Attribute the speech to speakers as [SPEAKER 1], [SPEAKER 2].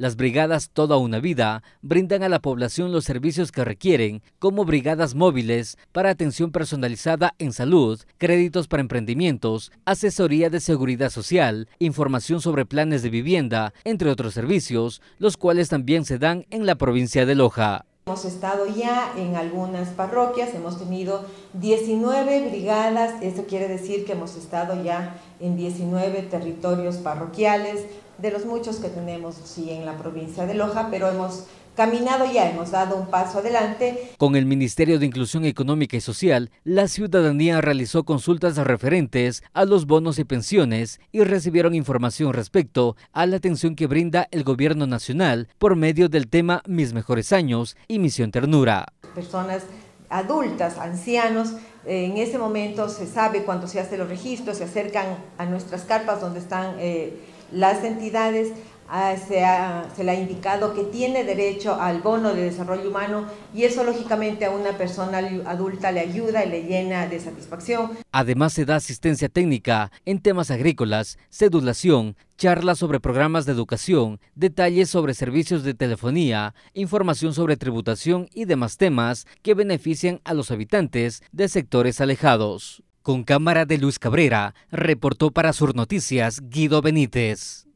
[SPEAKER 1] Las brigadas Toda una Vida brindan a la población los servicios que requieren, como brigadas móviles para atención personalizada en salud, créditos para emprendimientos, asesoría de seguridad social, información sobre planes de vivienda, entre otros servicios, los cuales también se dan en la provincia de Loja.
[SPEAKER 2] Hemos estado ya en algunas parroquias, hemos tenido 19 brigadas, eso quiere decir que hemos estado ya en 19 territorios parroquiales, de los muchos que tenemos, sí, en la provincia de Loja, pero hemos caminado ya, hemos dado un paso adelante.
[SPEAKER 1] Con el Ministerio de Inclusión Económica y Social, la ciudadanía realizó consultas referentes a los bonos y pensiones y recibieron información respecto a la atención que brinda el gobierno nacional por medio del tema Mis Mejores Años y Misión Ternura.
[SPEAKER 2] Personas adultas, ancianos, en ese momento se sabe cuando se hacen los registros, se acercan a nuestras carpas donde están... Eh, las entidades ah, se, se, le ha indicado que tiene derecho al bono de desarrollo humano y eso lógicamente a una persona adulta le ayuda y le llena de satisfacción.
[SPEAKER 1] Además se da asistencia técnica en temas agrícolas, sedulación, charlas sobre programas de educación, detalles sobre servicios de telefonía, información sobre tributación y demás temas que benefician a los habitantes de sectores alejados. Con cámara de Luis Cabrera, reportó para Sur Noticias Guido Benítez.